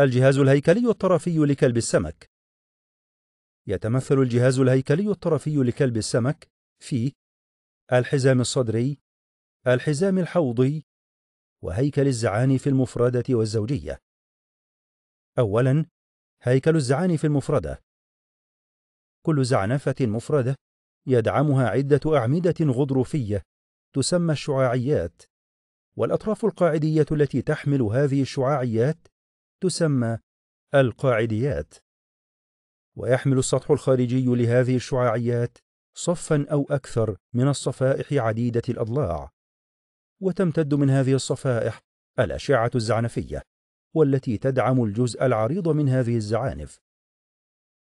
الجهاز الهيكلي الطرفي لكلب السمك يتمثل الجهاز الهيكلي الطرفي لكلب السمك في الحزام الصدري الحزام الحوضي وهيكل الزعانف في المفردة والزوجية أولا هيكل الزعانف في المفردة كل زعنفة مفردة يدعمها عدة أعمدة غضروفية تسمى الشعاعيات والأطراف القاعدية التي تحمل هذه الشعاعيات تسمى القاعديات ويحمل السطح الخارجي لهذه الشعاعيات صفا أو أكثر من الصفائح عديدة الأضلاع وتمتد من هذه الصفائح الأشعة الزعنفية والتي تدعم الجزء العريض من هذه الزعانف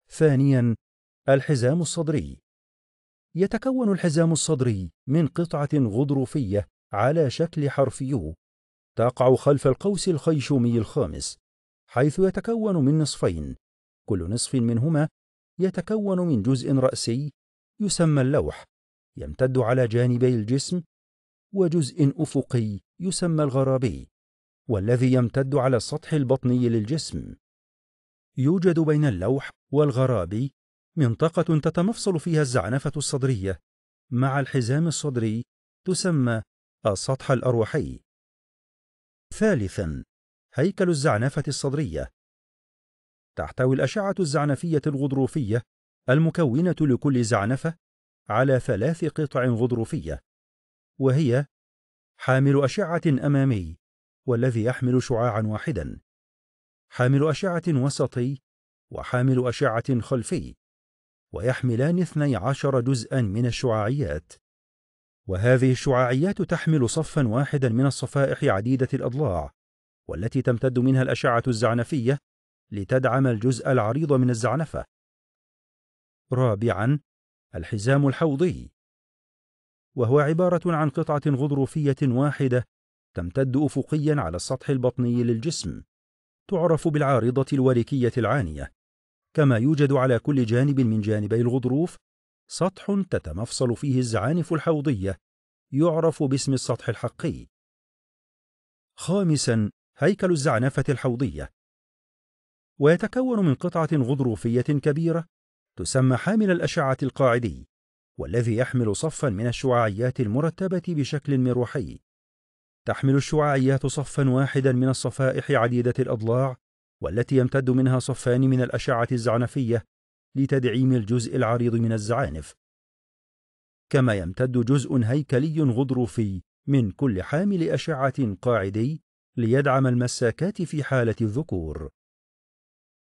ثانيا الحزام الصدري يتكون الحزام الصدري من قطعة غضروفية على شكل حرف يو تقع خلف القوس الخيشومي الخامس حيث يتكون من نصفين كل نصف منهما يتكون من جزء رأسي يسمى اللوح يمتد على جانبي الجسم وجزء أفقي يسمى الغرابي والذي يمتد على السطح البطني للجسم يوجد بين اللوح والغرابي منطقة تتمفصل فيها الزعنفة الصدرية مع الحزام الصدري تسمى السطح الأروحي ثالثا هيكل الزعنفة الصدرية تحتوي الأشعة الزعنفية الغضروفية المكونة لكل زعنفة على ثلاث قطع غضروفية وهي حامل أشعة أمامي والذي يحمل شعاعا واحدا حامل أشعة وسطي وحامل أشعة خلفي ويحملان 12 جزءا من الشعاعيات وهذه الشعاعيات تحمل صفا واحدا من الصفائح عديدة الأضلاع والتي تمتد منها الأشعة الزعنفية لتدعم الجزء العريض من الزعنفة. رابعًا: الحزام الحوضي، وهو عبارة عن قطعة غضروفية واحدة تمتد أفقيًا على السطح البطني للجسم، تعرف بالعارضة الوريكية العانية، كما يوجد على كل جانب من جانبي الغضروف سطح تتمفصل فيه الزعانف الحوضية، يعرف باسم السطح الحقي. خامسًا: هيكل الزعنفة الحوضية ويتكون من قطعة غضروفية كبيرة تسمى حامل الأشعة القاعدي والذي يحمل صفا من الشعاعيات المرتبة بشكل مروحي تحمل الشعاعيات صفا واحدا من الصفائح عديدة الأضلاع والتي يمتد منها صفان من الأشعة الزعنفية لتدعيم الجزء العريض من الزعانف كما يمتد جزء هيكلي غضروفي من كل حامل أشعة قاعدي ليدعم المساكات في حالة الذكور